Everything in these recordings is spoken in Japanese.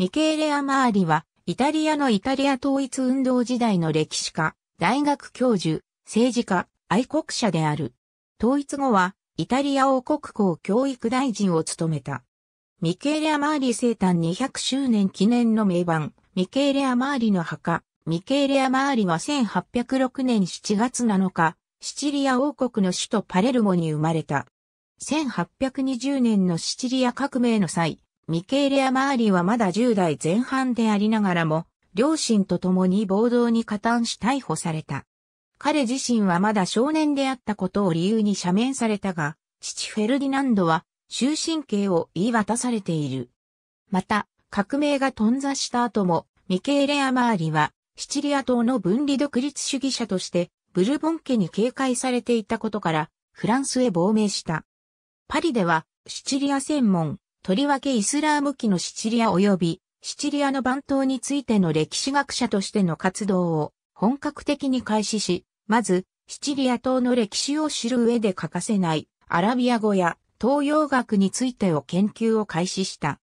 ミケーレ・アマーリは、イタリアのイタリア統一運動時代の歴史家、大学教授、政治家、愛国者である。統一後は、イタリア王国校教育大臣を務めた。ミケーレ・アマーリ生誕200周年記念の名盤、ミケーレ・アマーリの墓、ミケーレ・アマーリは1806年7月7日、シチリア王国の首都パレルモに生まれた。1820年のシチリア革命の際、ミケーレ・アマーリはまだ10代前半でありながらも、両親と共に暴動に加担し逮捕された。彼自身はまだ少年であったことを理由に赦免されたが、父フェルディナンドは終身刑を言い渡されている。また、革命が頓挫した後も、ミケーレ・アマーリは、シチリア島の分離独立主義者として、ブルボン家に警戒されていたことから、フランスへ亡命した。パリでは、シチリア専門、とりわけイスラーム期のシチリア及びシチリアの番頭についての歴史学者としての活動を本格的に開始し、まず、シチリア島の歴史を知る上で欠かせないアラビア語や東洋学についてを研究を開始した。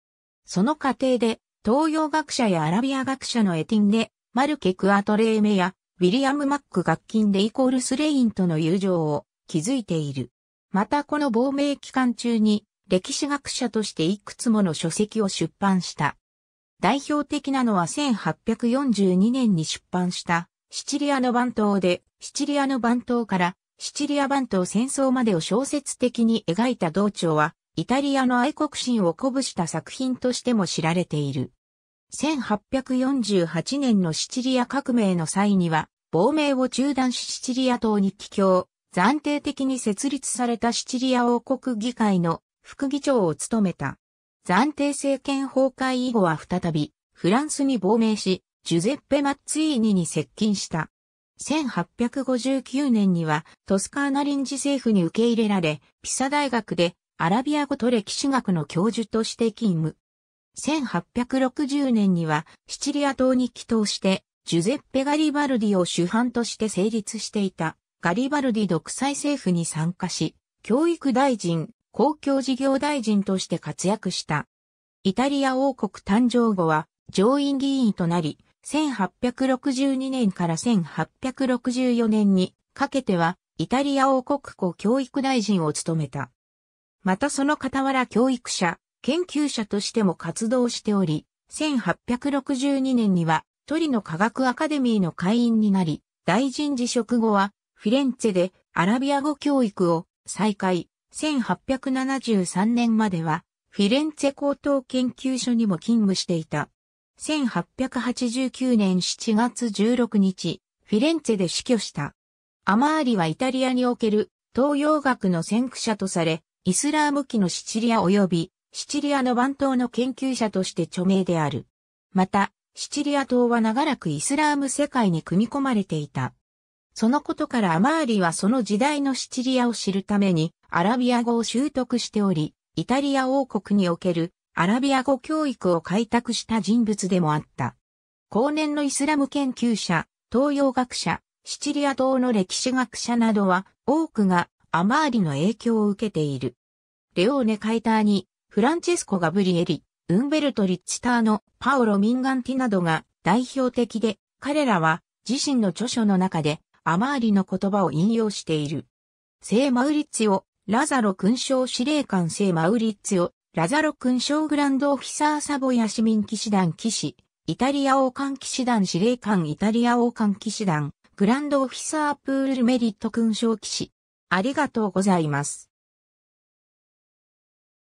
その過程で、東洋学者やアラビア学者のエティンネ、マルケ・クアトレーメや、ウィリアム・マック学金でイコールスレインとの友情を築いている。またこの亡命期間中に歴史学者としていくつもの書籍を出版した。代表的なのは1842年に出版したシチリアの番頭で、シチリアの番頭からシチリア番頭戦争までを小説的に描いた道長は、イタリアの愛国心を鼓舞した作品としても知られている。1848年のシチリア革命の際には、亡命を中断しシチリア島に帰郷、暫定的に設立されたシチリア王国議会の副議長を務めた。暫定政権崩壊以後は再び、フランスに亡命し、ジュゼッペ・マッツィーニに接近した。1859年には、トスカーナ臨時政府に受け入れられ、ピサ大学でアラビア語と歴史学の教授として勤務。1860年には、シチリア島に帰島して、ジュゼッペ・ガリバルディを主犯として成立していた、ガリバルディ独裁政府に参加し、教育大臣、公共事業大臣として活躍した。イタリア王国誕生後は上院議員となり、1862年から1864年にかけてはイタリア王国校教育大臣を務めた。またその傍ら教育者、研究者としても活動しており、1862年にはトリノ科学アカデミーの会員になり、大臣辞職後はフィレンツェでアラビア語教育を再開、1873年までは、フィレンツェ高等研究所にも勤務していた。1889年7月16日、フィレンツェで死去した。アマーリはイタリアにおける東洋学の先駆者とされ、イスラーム期のシチリア及びシチリアの番島の研究者として著名である。また、シチリア島は長らくイスラーム世界に組み込まれていた。そのことからアマーリはその時代のシチリアを知るためにアラビア語を習得しており、イタリア王国におけるアラビア語教育を開拓した人物でもあった。後年のイスラム研究者、東洋学者、シチリア島の歴史学者などは多くがアマーリの影響を受けている。レオーネ・カイターに、フランチェスコ・ガブリエリ、ウンベルト・リッチターノ、パオロ・ミンガンティなどが代表的で、彼らは自身の著書の中でアマーリの言葉を引用している。聖マウリッツィオ、ラザロ勲章司令官聖マウリッツィオ、ラザロ勲章グランドオフィサーサボヤ市民騎士団騎士、イタリア王冠騎士団司令官イタリア王冠騎士団、グランドオフィサープールメリット勲章騎士。ありがとうございます。